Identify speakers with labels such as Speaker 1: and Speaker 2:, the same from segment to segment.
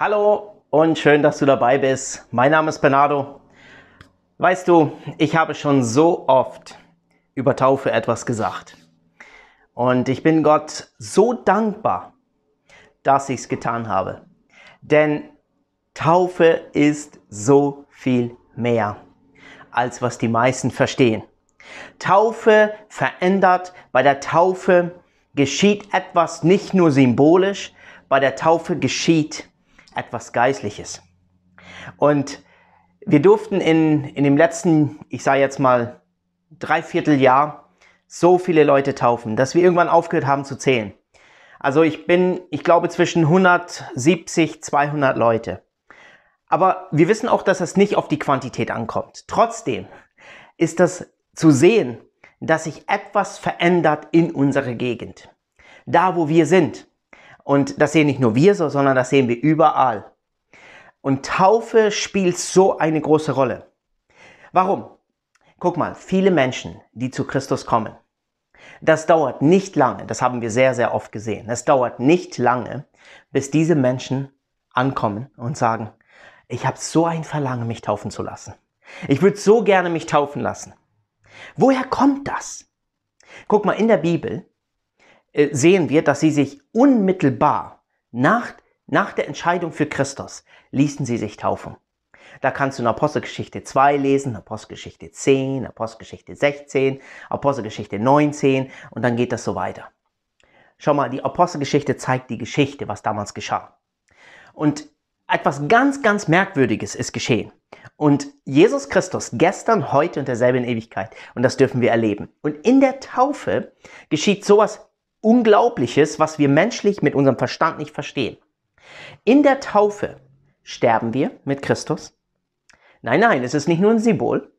Speaker 1: Hallo und schön, dass du dabei bist. Mein Name ist Bernardo. Weißt du, ich habe schon so oft über Taufe etwas gesagt. Und ich bin Gott so dankbar, dass ich es getan habe. Denn Taufe ist so viel mehr, als was die meisten verstehen. Taufe verändert, bei der Taufe geschieht etwas nicht nur symbolisch, bei der Taufe geschieht etwas etwas Geistliches. Und wir durften in, in dem letzten, ich sage jetzt mal, Dreivierteljahr so viele Leute taufen, dass wir irgendwann aufgehört haben zu zählen. Also ich bin, ich glaube, zwischen 170, 200 Leute. Aber wir wissen auch, dass es nicht auf die Quantität ankommt. Trotzdem ist das zu sehen, dass sich etwas verändert in unserer Gegend. Da, wo wir sind. Und das sehen nicht nur wir so, sondern das sehen wir überall. Und Taufe spielt so eine große Rolle. Warum? Guck mal, viele Menschen, die zu Christus kommen, das dauert nicht lange, das haben wir sehr, sehr oft gesehen, es dauert nicht lange, bis diese Menschen ankommen und sagen, ich habe so ein Verlangen, mich taufen zu lassen. Ich würde so gerne mich taufen lassen. Woher kommt das? Guck mal, in der Bibel äh, sehen wir, dass sie sich unmittelbar nach, nach der Entscheidung für Christus ließen sie sich taufen. Da kannst du in Apostelgeschichte 2 lesen, Apostelgeschichte 10, Apostelgeschichte 16, Apostelgeschichte 19 und dann geht das so weiter. Schau mal, die Apostelgeschichte zeigt die Geschichte, was damals geschah. Und etwas ganz, ganz Merkwürdiges ist geschehen. Und Jesus Christus gestern, heute und derselben Ewigkeit. Und das dürfen wir erleben. Und in der Taufe geschieht sowas Unglaubliches, was wir menschlich mit unserem Verstand nicht verstehen. In der Taufe sterben wir mit Christus. Nein, nein, es ist nicht nur ein Symbol.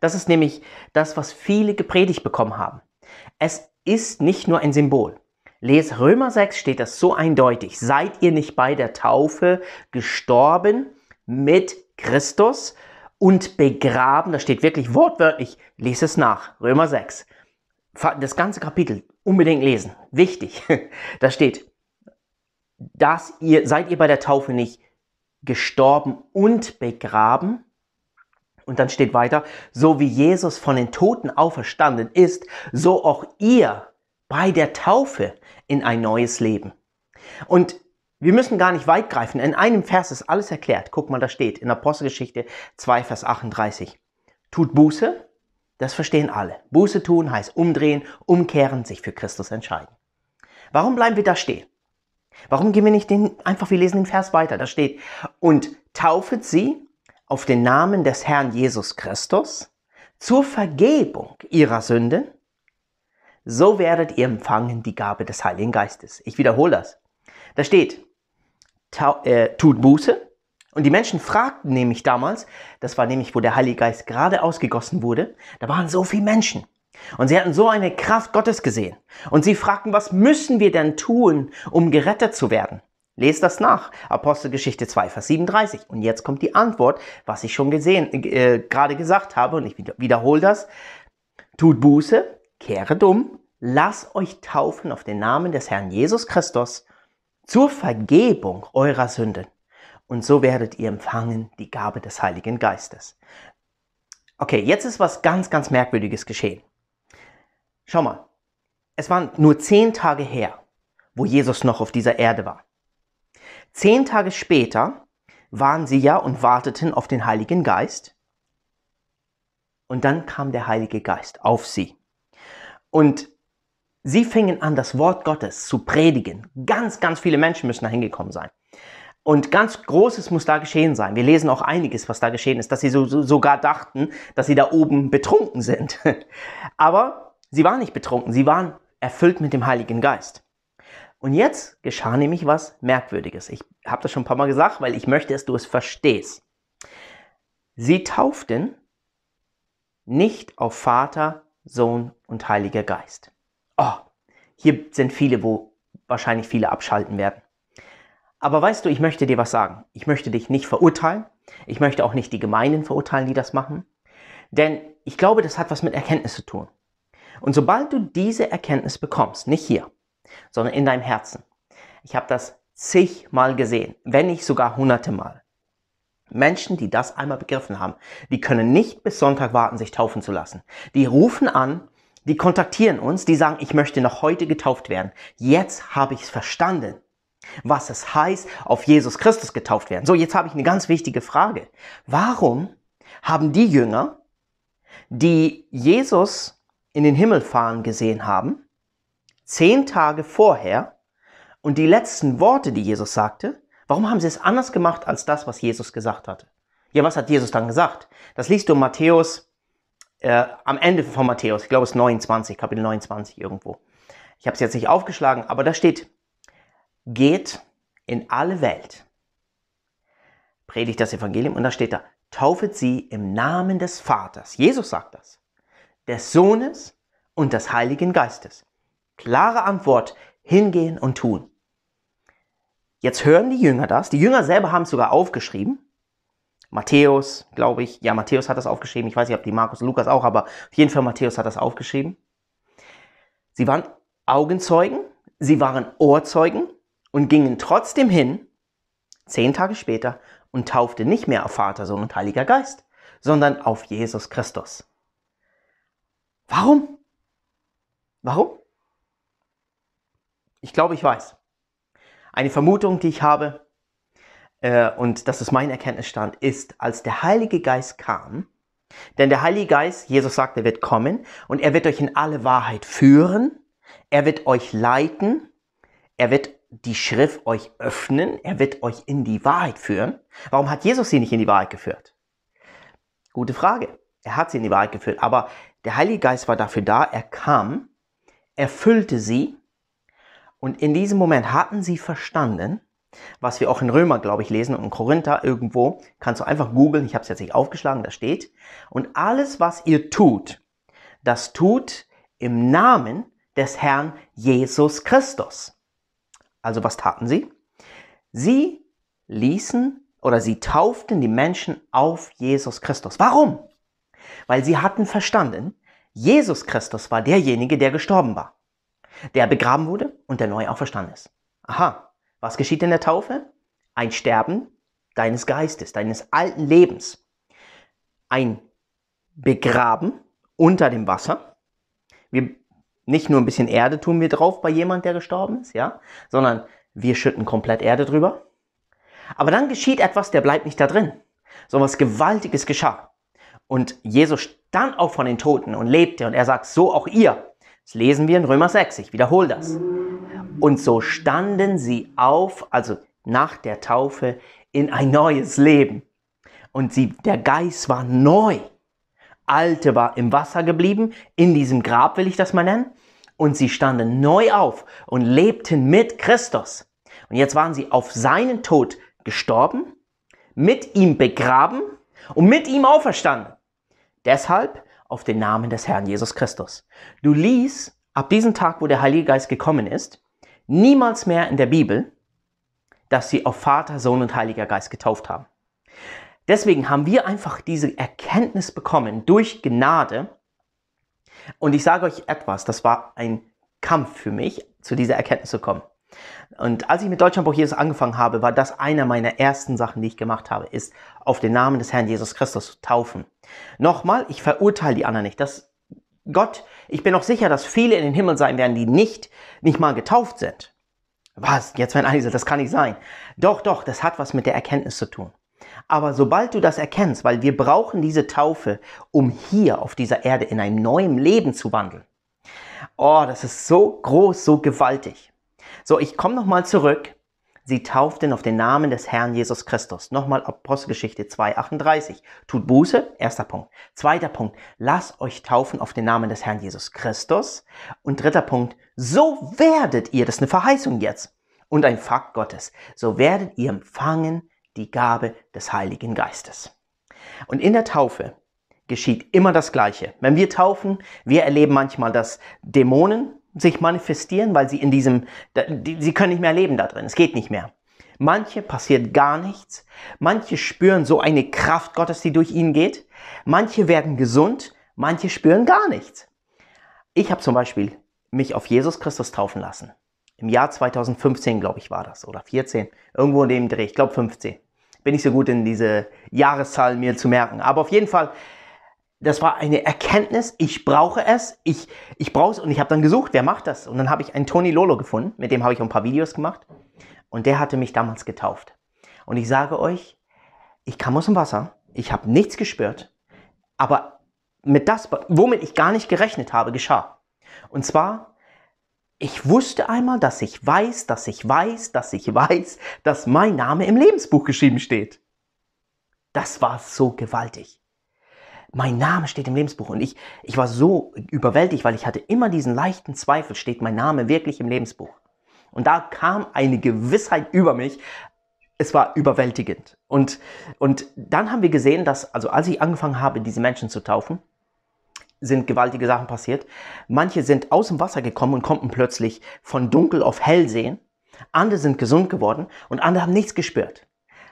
Speaker 1: Das ist nämlich das, was viele gepredigt bekommen haben. Es ist nicht nur ein Symbol. Les Römer 6 steht das so eindeutig. Seid ihr nicht bei der Taufe gestorben mit Christus und begraben? Da steht wirklich wortwörtlich. Lies es nach. Römer 6 das ganze Kapitel unbedingt lesen. Wichtig. Da steht, dass ihr, seid ihr bei der Taufe nicht gestorben und begraben? Und dann steht weiter, so wie Jesus von den Toten auferstanden ist, so auch ihr bei der Taufe in ein neues Leben. Und wir müssen gar nicht weit greifen. In einem Vers ist alles erklärt. Guck mal, da steht in Apostelgeschichte 2, Vers 38. Tut Buße, das verstehen alle. Buße tun heißt umdrehen, umkehren, sich für Christus entscheiden. Warum bleiben wir da stehen? Warum gehen wir nicht den, einfach, wir lesen den Vers weiter, da steht, und taufet sie auf den Namen des Herrn Jesus Christus zur Vergebung ihrer Sünden, so werdet ihr empfangen die Gabe des Heiligen Geistes. Ich wiederhole das. Da steht, äh, tut Buße, und die Menschen fragten nämlich damals, das war nämlich, wo der Heilige Geist gerade ausgegossen wurde, da waren so viele Menschen. Und sie hatten so eine Kraft Gottes gesehen. Und sie fragten, was müssen wir denn tun, um gerettet zu werden? Lest das nach. Apostelgeschichte 2, Vers 37. Und jetzt kommt die Antwort, was ich schon gesehen, äh, gerade gesagt habe, und ich wiederhole das. Tut Buße, kehre dumm, lass euch taufen auf den Namen des Herrn Jesus Christus zur Vergebung eurer Sünden und so werdet ihr empfangen die Gabe des Heiligen Geistes. Okay, jetzt ist was ganz, ganz Merkwürdiges geschehen. Schau mal, es waren nur zehn Tage her, wo Jesus noch auf dieser Erde war. Zehn Tage später waren sie ja und warteten auf den Heiligen Geist. Und dann kam der Heilige Geist auf sie. Und sie fingen an, das Wort Gottes zu predigen. Ganz, ganz viele Menschen müssen da hingekommen sein. Und ganz Großes muss da geschehen sein. Wir lesen auch einiges, was da geschehen ist, dass sie so, so, sogar dachten, dass sie da oben betrunken sind. Aber sie waren nicht betrunken, sie waren erfüllt mit dem Heiligen Geist. Und jetzt geschah nämlich was Merkwürdiges. Ich habe das schon ein paar Mal gesagt, weil ich möchte, dass du es verstehst. Sie tauften nicht auf Vater, Sohn und Heiliger Geist. Oh, hier sind viele, wo wahrscheinlich viele abschalten werden. Aber weißt du, ich möchte dir was sagen. Ich möchte dich nicht verurteilen. Ich möchte auch nicht die Gemeinden verurteilen, die das machen. Denn ich glaube, das hat was mit Erkenntnis zu tun. Und sobald du diese Erkenntnis bekommst, nicht hier, sondern in deinem Herzen, ich habe das zigmal gesehen, wenn nicht sogar hunderte Mal. Menschen, die das einmal begriffen haben, die können nicht bis Sonntag warten, sich taufen zu lassen. Die rufen an, die kontaktieren uns, die sagen, ich möchte noch heute getauft werden. Jetzt habe ich es verstanden was es heißt, auf Jesus Christus getauft werden. So, jetzt habe ich eine ganz wichtige Frage. Warum haben die Jünger, die Jesus in den Himmel fahren gesehen haben, zehn Tage vorher und die letzten Worte, die Jesus sagte, warum haben sie es anders gemacht als das, was Jesus gesagt hatte? Ja, was hat Jesus dann gesagt? Das liest du in Matthäus, äh, am Ende von Matthäus, ich glaube es ist 29, Kapitel 29 irgendwo. Ich habe es jetzt nicht aufgeschlagen, aber da steht, geht in alle Welt, predigt das Evangelium und da steht da, taufet sie im Namen des Vaters, Jesus sagt das, des Sohnes und des Heiligen Geistes. Klare Antwort, hingehen und tun. Jetzt hören die Jünger das, die Jünger selber haben es sogar aufgeschrieben. Matthäus, glaube ich, ja, Matthäus hat das aufgeschrieben, ich weiß nicht, ob die Markus, und Lukas auch, aber auf jeden Fall Matthäus hat das aufgeschrieben. Sie waren Augenzeugen, sie waren Ohrzeugen, und gingen trotzdem hin, zehn Tage später, und taufte nicht mehr auf Vater, Sohn und Heiliger Geist, sondern auf Jesus Christus. Warum? Warum? Ich glaube, ich weiß. Eine Vermutung, die ich habe, äh, und das ist mein Erkenntnisstand, ist, als der Heilige Geist kam, denn der Heilige Geist, Jesus sagt, er wird kommen und er wird euch in alle Wahrheit führen, er wird euch leiten, er wird die Schrift euch öffnen, er wird euch in die Wahrheit führen. Warum hat Jesus sie nicht in die Wahrheit geführt? Gute Frage. Er hat sie in die Wahrheit geführt, aber der Heilige Geist war dafür da, er kam, erfüllte sie und in diesem Moment hatten sie verstanden, was wir auch in Römer, glaube ich, lesen und in Korinther irgendwo, kannst du einfach googeln, ich habe es jetzt nicht aufgeschlagen, da steht, und alles, was ihr tut, das tut im Namen des Herrn Jesus Christus. Also was taten sie? Sie ließen oder sie tauften die Menschen auf Jesus Christus. Warum? Weil sie hatten verstanden, Jesus Christus war derjenige, der gestorben war, der begraben wurde und der neu auferstanden ist. Aha, was geschieht in der Taufe? Ein Sterben deines Geistes, deines alten Lebens. Ein Begraben unter dem Wasser. Wir nicht nur ein bisschen Erde tun wir drauf bei jemand, der gestorben ist, ja, sondern wir schütten komplett Erde drüber. Aber dann geschieht etwas, der bleibt nicht da drin. So was Gewaltiges geschah. Und Jesus stand auch von den Toten und lebte und er sagt, so auch ihr. Das lesen wir in Römer 6, ich wiederhole das. Und so standen sie auf, also nach der Taufe, in ein neues Leben. Und sie, der Geist war neu. Alte war im Wasser geblieben, in diesem Grab will ich das mal nennen, und sie standen neu auf und lebten mit Christus. Und jetzt waren sie auf seinen Tod gestorben, mit ihm begraben und mit ihm auferstanden. Deshalb auf den Namen des Herrn Jesus Christus. Du liest ab diesem Tag, wo der Heilige Geist gekommen ist, niemals mehr in der Bibel, dass sie auf Vater, Sohn und Heiliger Geist getauft haben. Deswegen haben wir einfach diese Erkenntnis bekommen durch Gnade. Und ich sage euch etwas, das war ein Kampf für mich, zu dieser Erkenntnis zu kommen. Und als ich mit Deutschland Jesus angefangen habe, war das einer meiner ersten Sachen, die ich gemacht habe, ist auf den Namen des Herrn Jesus Christus zu taufen. Nochmal, ich verurteile die anderen nicht. Das Gott, ich bin auch sicher, dass viele in den Himmel sein werden, die nicht, nicht mal getauft sind. Was? Jetzt werden alle sagen, das kann nicht sein. Doch, doch, das hat was mit der Erkenntnis zu tun. Aber sobald du das erkennst, weil wir brauchen diese Taufe, um hier auf dieser Erde in einem neuen Leben zu wandeln. Oh, das ist so groß, so gewaltig. So, ich komme nochmal zurück. Sie tauften auf den Namen des Herrn Jesus Christus. Nochmal Apostelgeschichte 2,38. Tut Buße, erster Punkt. Zweiter Punkt, lasst euch taufen auf den Namen des Herrn Jesus Christus. Und dritter Punkt, so werdet ihr, das ist eine Verheißung jetzt und ein Fakt Gottes, so werdet ihr empfangen die Gabe des Heiligen Geistes. Und in der Taufe geschieht immer das Gleiche. Wenn wir taufen, wir erleben manchmal, dass Dämonen sich manifestieren, weil sie in diesem, sie können nicht mehr leben da drin. Es geht nicht mehr. Manche passiert gar nichts. Manche spüren so eine Kraft Gottes, die durch ihnen geht. Manche werden gesund. Manche spüren gar nichts. Ich habe zum Beispiel mich auf Jesus Christus taufen lassen. Im Jahr 2015, glaube ich, war das. Oder 14. Irgendwo in dem Dreh. Ich glaube 15. Bin ich so gut in diese Jahreszahlen mir zu merken. Aber auf jeden Fall, das war eine Erkenntnis. Ich brauche es. Ich, ich brauche es. Und ich habe dann gesucht, wer macht das? Und dann habe ich einen Tony Lolo gefunden. Mit dem habe ich auch ein paar Videos gemacht. Und der hatte mich damals getauft. Und ich sage euch, ich kam aus dem Wasser. Ich habe nichts gespürt. Aber mit das, womit ich gar nicht gerechnet habe, geschah. Und zwar ich wusste einmal, dass ich weiß, dass ich weiß, dass ich weiß, dass mein Name im Lebensbuch geschrieben steht. Das war so gewaltig. Mein Name steht im Lebensbuch und ich, ich war so überwältigt, weil ich hatte immer diesen leichten Zweifel, steht mein Name wirklich im Lebensbuch. Und da kam eine Gewissheit über mich. Es war überwältigend. Und, und dann haben wir gesehen, dass, also als ich angefangen habe, diese Menschen zu taufen, sind gewaltige Sachen passiert. Manche sind aus dem Wasser gekommen und konnten plötzlich von dunkel auf hell sehen. Andere sind gesund geworden und andere haben nichts gespürt.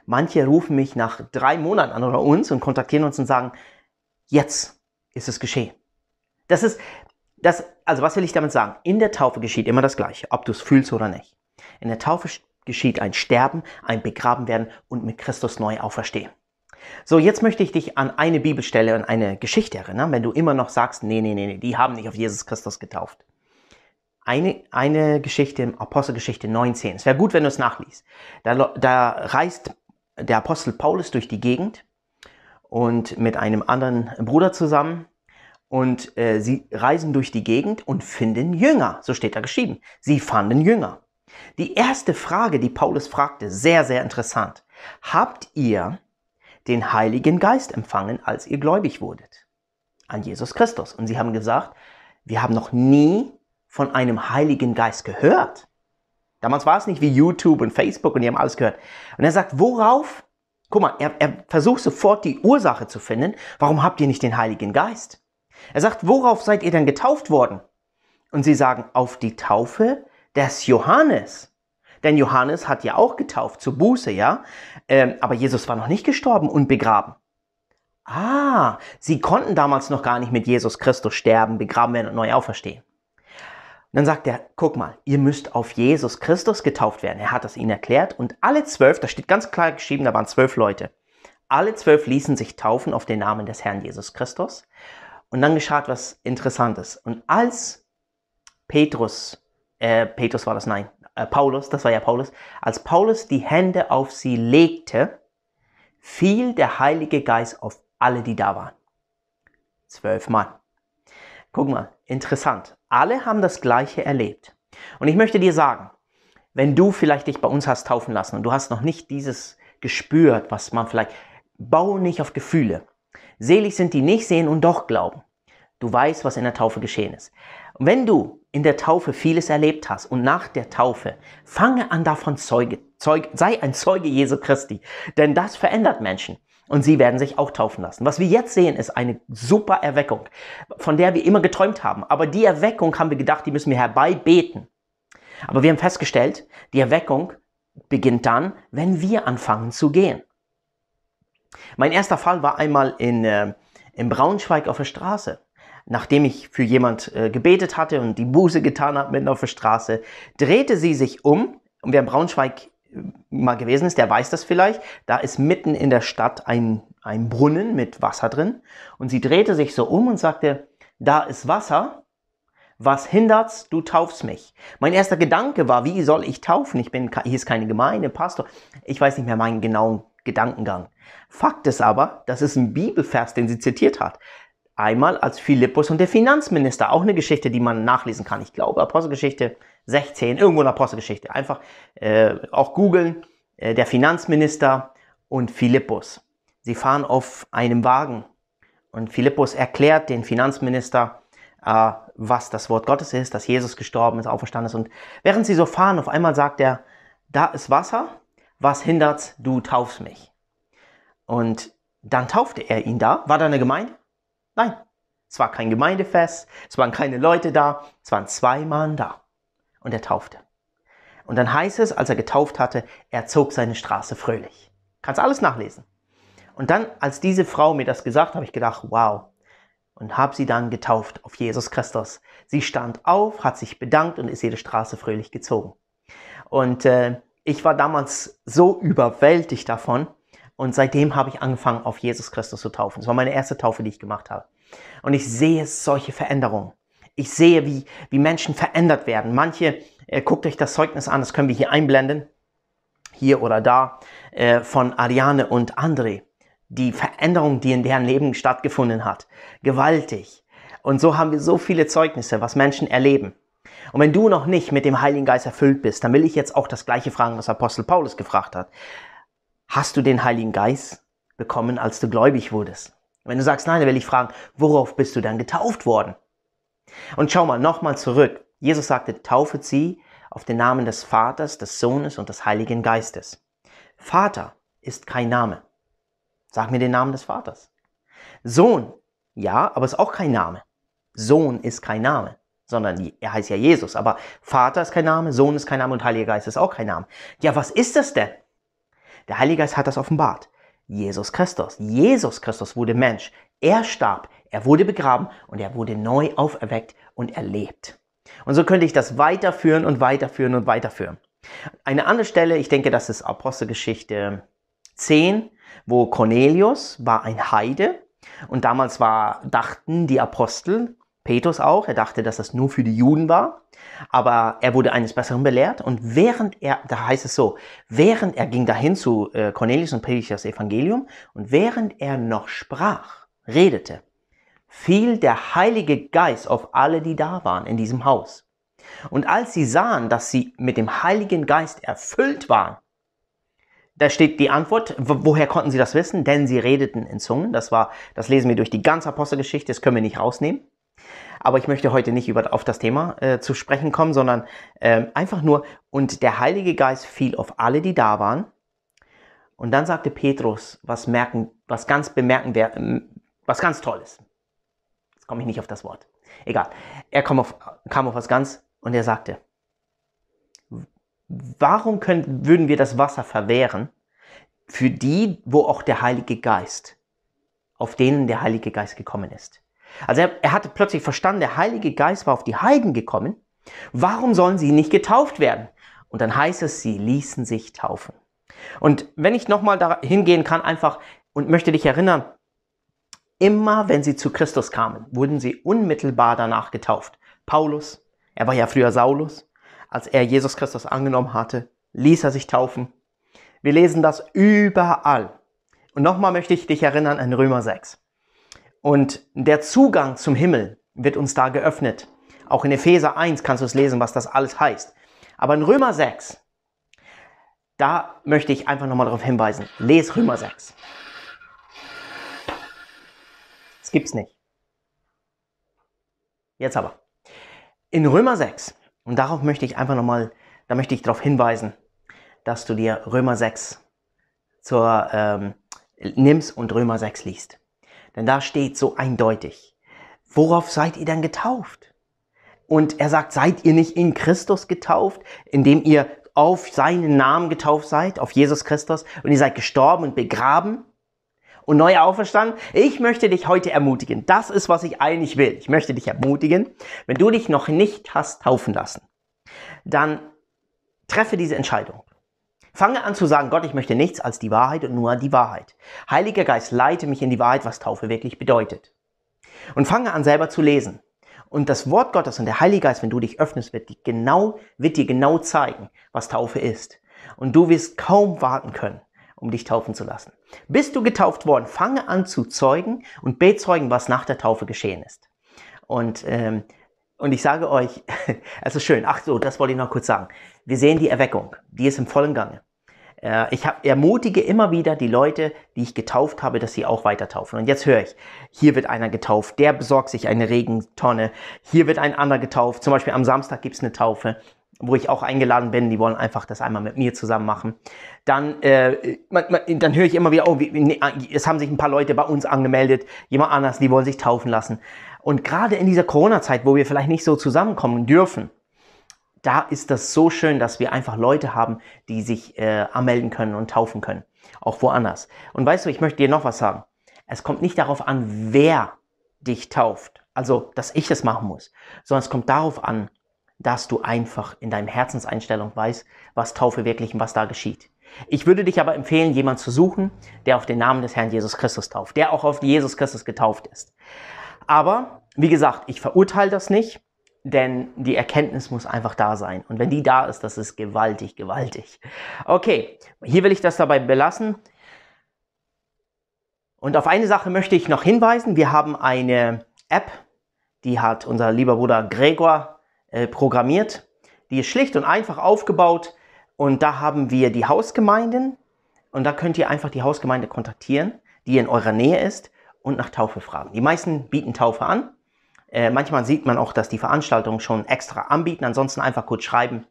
Speaker 1: Manche rufen mich nach drei Monaten an oder uns und kontaktieren uns und sagen, jetzt ist es geschehen. Das ist, das, also was will ich damit sagen? In der Taufe geschieht immer das Gleiche, ob du es fühlst oder nicht. In der Taufe geschieht ein Sterben, ein Begraben werden und mit Christus neu auferstehen. So, jetzt möchte ich dich an eine Bibelstelle und eine Geschichte erinnern, wenn du immer noch sagst, nee, nee, nee, die haben nicht auf Jesus Christus getauft. Eine, eine Geschichte im Apostelgeschichte 19. Es wäre gut, wenn du es nachliest. Da, da reist der Apostel Paulus durch die Gegend und mit einem anderen Bruder zusammen und äh, sie reisen durch die Gegend und finden Jünger. So steht da geschrieben. Sie fanden Jünger. Die erste Frage, die Paulus fragte, sehr, sehr interessant. Habt ihr den Heiligen Geist empfangen, als ihr gläubig wurdet an Jesus Christus. Und sie haben gesagt, wir haben noch nie von einem Heiligen Geist gehört. Damals war es nicht wie YouTube und Facebook und die haben alles gehört. Und er sagt, worauf? Guck mal, er, er versucht sofort die Ursache zu finden. Warum habt ihr nicht den Heiligen Geist? Er sagt, worauf seid ihr denn getauft worden? Und sie sagen, auf die Taufe des Johannes. Denn Johannes hat ja auch getauft zur Buße, ja? Ähm, aber Jesus war noch nicht gestorben und begraben. Ah, sie konnten damals noch gar nicht mit Jesus Christus sterben, begraben werden und neu auferstehen. Und dann sagt er, guck mal, ihr müsst auf Jesus Christus getauft werden. Er hat das ihnen erklärt und alle zwölf, da steht ganz klar geschrieben, da waren zwölf Leute. Alle zwölf ließen sich taufen auf den Namen des Herrn Jesus Christus. Und dann geschah etwas Interessantes. Und als Petrus, äh, Petrus war das, nein, äh, Paulus, das war ja Paulus, als Paulus die Hände auf sie legte, fiel der Heilige Geist auf alle, die da waren. Zwölf Mann. Guck mal, interessant. Alle haben das Gleiche erlebt. Und ich möchte dir sagen, wenn du vielleicht dich bei uns hast taufen lassen und du hast noch nicht dieses gespürt, was man vielleicht, baue nicht auf Gefühle. Selig sind die nicht sehen und doch glauben. Du weißt, was in der Taufe geschehen ist. Und wenn du in der Taufe vieles erlebt hast und nach der Taufe, fange an davon Zeuge, Zeuge, sei ein Zeuge Jesu Christi, denn das verändert Menschen und sie werden sich auch taufen lassen. Was wir jetzt sehen, ist eine super Erweckung, von der wir immer geträumt haben. Aber die Erweckung haben wir gedacht, die müssen wir herbeibeten. Aber wir haben festgestellt, die Erweckung beginnt dann, wenn wir anfangen zu gehen. Mein erster Fall war einmal in, äh, in Braunschweig auf der Straße nachdem ich für jemand äh, gebetet hatte und die Buße getan habe mitten auf der Straße, drehte sie sich um. Und wer in Braunschweig äh, mal gewesen ist, der weiß das vielleicht. Da ist mitten in der Stadt ein, ein Brunnen mit Wasser drin. Und sie drehte sich so um und sagte, da ist Wasser. Was hindert's? Du taufst mich. Mein erster Gedanke war, wie soll ich taufen? Ich bin, hier ist keine Gemeinde, Pastor. Ich weiß nicht mehr meinen genauen Gedankengang. Fakt ist aber, das ist ein Bibelvers, den sie zitiert hat einmal als Philippus und der Finanzminister. Auch eine Geschichte, die man nachlesen kann. Ich glaube, Apostelgeschichte 16, irgendwo in Apostelgeschichte. Einfach äh, auch googeln, äh, der Finanzminister und Philippus. Sie fahren auf einem Wagen und Philippus erklärt den Finanzminister, äh, was das Wort Gottes ist, dass Jesus gestorben ist, auferstanden ist. Und während sie so fahren, auf einmal sagt er, da ist Wasser, was hindert's, du taufst mich. Und dann taufte er ihn da. War da eine Gemeinde? Nein, es war kein Gemeindefest, es waren keine Leute da, es waren zwei Mann da. Und er taufte. Und dann heißt es, als er getauft hatte, er zog seine Straße fröhlich. Kannst alles nachlesen. Und dann, als diese Frau mir das gesagt, hat, habe ich gedacht, wow. Und habe sie dann getauft auf Jesus Christus. Sie stand auf, hat sich bedankt und ist jede Straße fröhlich gezogen. Und äh, ich war damals so überwältigt davon, und seitdem habe ich angefangen, auf Jesus Christus zu taufen. Das war meine erste Taufe, die ich gemacht habe. Und ich sehe solche Veränderungen. Ich sehe, wie, wie Menschen verändert werden. Manche, äh, guckt euch das Zeugnis an, das können wir hier einblenden, hier oder da, äh, von Ariane und André. Die Veränderung, die in deren Leben stattgefunden hat. Gewaltig. Und so haben wir so viele Zeugnisse, was Menschen erleben. Und wenn du noch nicht mit dem Heiligen Geist erfüllt bist, dann will ich jetzt auch das gleiche fragen, was Apostel Paulus gefragt hat hast du den Heiligen Geist bekommen, als du gläubig wurdest? Wenn du sagst nein, dann will ich fragen, worauf bist du dann getauft worden? Und schau mal nochmal zurück. Jesus sagte, taufe sie auf den Namen des Vaters, des Sohnes und des Heiligen Geistes. Vater ist kein Name. Sag mir den Namen des Vaters. Sohn, ja, aber ist auch kein Name. Sohn ist kein Name, sondern er heißt ja Jesus. Aber Vater ist kein Name, Sohn ist kein Name und Heiliger Geist ist auch kein Name. Ja, was ist das denn? Der Heilige Geist hat das offenbart. Jesus Christus. Jesus Christus wurde Mensch. Er starb, er wurde begraben und er wurde neu auferweckt und erlebt. Und so könnte ich das weiterführen und weiterführen und weiterführen. Eine andere Stelle, ich denke, das ist Apostelgeschichte 10, wo Cornelius war ein Heide und damals war, dachten die Apostel, Petrus auch. Er dachte, dass das nur für die Juden war. Aber er wurde eines Besseren belehrt. Und während er, da heißt es so, während er ging dahin zu äh, Cornelius und predigte das Evangelium, und während er noch sprach, redete, fiel der Heilige Geist auf alle, die da waren in diesem Haus. Und als sie sahen, dass sie mit dem Heiligen Geist erfüllt waren, da steht die Antwort, woher konnten sie das wissen? Denn sie redeten in Zungen. Das war, das lesen wir durch die ganze Apostelgeschichte, das können wir nicht rausnehmen. Aber ich möchte heute nicht über, auf das Thema äh, zu sprechen kommen, sondern äh, einfach nur, und der Heilige Geist fiel auf alle, die da waren. Und dann sagte Petrus was, merken, was ganz bemerken, ähm, was ganz toll ist. Jetzt komme ich nicht auf das Wort. Egal. Er kam auf, kam auf was ganz und er sagte, warum können, würden wir das Wasser verwehren für die, wo auch der Heilige Geist, auf denen der Heilige Geist gekommen ist? Also er, er hatte plötzlich verstanden, der Heilige Geist war auf die Heiden gekommen. Warum sollen sie nicht getauft werden? Und dann heißt es, sie ließen sich taufen. Und wenn ich nochmal da hingehen kann, einfach und möchte dich erinnern, immer wenn sie zu Christus kamen, wurden sie unmittelbar danach getauft. Paulus, er war ja früher Saulus, als er Jesus Christus angenommen hatte, ließ er sich taufen. Wir lesen das überall. Und nochmal möchte ich dich erinnern an Römer 6. Und der Zugang zum Himmel wird uns da geöffnet. Auch in Epheser 1 kannst du es lesen, was das alles heißt. Aber in Römer 6, da möchte ich einfach nochmal darauf hinweisen. Les Römer 6. Das gibt's nicht. Jetzt aber. In Römer 6, und darauf möchte ich einfach nochmal, da möchte ich darauf hinweisen, dass du dir Römer 6 zur, ähm, nimmst und Römer 6 liest. Denn da steht so eindeutig. Worauf seid ihr denn getauft? Und er sagt, seid ihr nicht in Christus getauft, indem ihr auf seinen Namen getauft seid, auf Jesus Christus, und ihr seid gestorben und begraben und neu auferstanden? Ich möchte dich heute ermutigen. Das ist, was ich eigentlich will. Ich möchte dich ermutigen, wenn du dich noch nicht hast taufen lassen, dann treffe diese Entscheidung. Fange an zu sagen, Gott, ich möchte nichts als die Wahrheit und nur die Wahrheit. Heiliger Geist, leite mich in die Wahrheit, was Taufe wirklich bedeutet. Und fange an selber zu lesen. Und das Wort Gottes und der Heilige Geist, wenn du dich öffnest, wird, genau, wird dir genau zeigen, was Taufe ist. Und du wirst kaum warten können, um dich taufen zu lassen. Bist du getauft worden, fange an zu zeugen und bezeugen, was nach der Taufe geschehen ist. Und ähm, und ich sage euch, es ist schön. Ach so, das wollte ich noch kurz sagen. Wir sehen die Erweckung. Die ist im vollen Gange. Äh, ich hab, ermutige immer wieder die Leute, die ich getauft habe, dass sie auch weiter taufen. Und jetzt höre ich, hier wird einer getauft, der besorgt sich eine Regentonne, hier wird ein anderer getauft. Zum Beispiel am Samstag gibt es eine Taufe, wo ich auch eingeladen bin. Die wollen einfach das einmal mit mir zusammen machen. Dann, äh, man, man, dann höre ich immer wieder, oh, wie, nee, es haben sich ein paar Leute bei uns angemeldet, jemand anders, die wollen sich taufen lassen. Und gerade in dieser Corona-Zeit, wo wir vielleicht nicht so zusammenkommen dürfen, da ist das so schön, dass wir einfach Leute haben, die sich äh, anmelden können und taufen können. Auch woanders. Und weißt du, ich möchte dir noch was sagen. Es kommt nicht darauf an, wer dich tauft. Also, dass ich das machen muss. Sondern es kommt darauf an, dass du einfach in deinem Herzenseinstellung weißt, was Taufe wirklich und was da geschieht. Ich würde dich aber empfehlen, jemanden zu suchen, der auf den Namen des Herrn Jesus Christus tauft, der auch auf Jesus Christus getauft ist. Aber wie gesagt, ich verurteile das nicht, denn die Erkenntnis muss einfach da sein. Und wenn die da ist, das ist gewaltig, gewaltig. Okay, hier will ich das dabei belassen. Und auf eine Sache möchte ich noch hinweisen. Wir haben eine App, die hat unser lieber Bruder Gregor äh, programmiert. Die ist schlicht und einfach aufgebaut. Und da haben wir die Hausgemeinden. Und da könnt ihr einfach die Hausgemeinde kontaktieren, die in eurer Nähe ist und nach Taufe fragen. Die meisten bieten Taufe an. Äh, manchmal sieht man auch, dass die Veranstaltungen schon extra anbieten. Ansonsten einfach kurz schreiben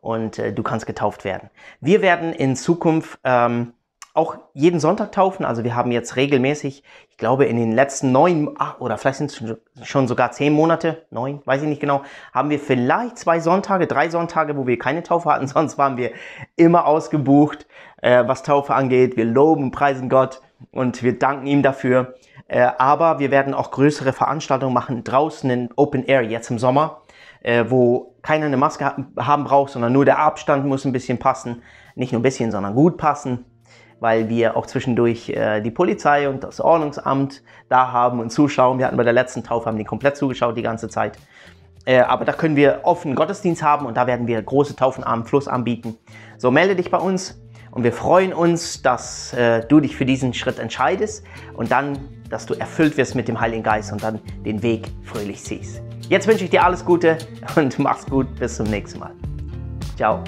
Speaker 1: und äh, du kannst getauft werden. Wir werden in Zukunft ähm, auch jeden Sonntag taufen. Also wir haben jetzt regelmäßig, ich glaube in den letzten neun ach, oder vielleicht sind es schon sogar zehn Monate, neun, weiß ich nicht genau, haben wir vielleicht zwei Sonntage, drei Sonntage, wo wir keine Taufe hatten. Sonst waren wir immer ausgebucht, äh, was Taufe angeht. Wir loben, preisen Gott und wir danken ihm dafür. Äh, aber wir werden auch größere Veranstaltungen machen draußen in Open Air jetzt im Sommer, äh, wo keiner eine Maske haben braucht, sondern nur der Abstand muss ein bisschen passen. Nicht nur ein bisschen, sondern gut passen, weil wir auch zwischendurch äh, die Polizei und das Ordnungsamt da haben und zuschauen. Wir hatten bei der letzten Taufe, haben die komplett zugeschaut die ganze Zeit. aber da können wir offen Gottesdienst haben und da werden wir große Taufen am Fluss anbieten. So melde dich bei uns. Und wir freuen uns, dass du dich für diesen Schritt entscheidest. Und dann dass du erfüllt wirst mit dem Heiligen Geist und dann den Weg fröhlich siehst. Jetzt wünsche ich dir alles Gute und mach's gut. Bis zum nächsten Mal. Ciao.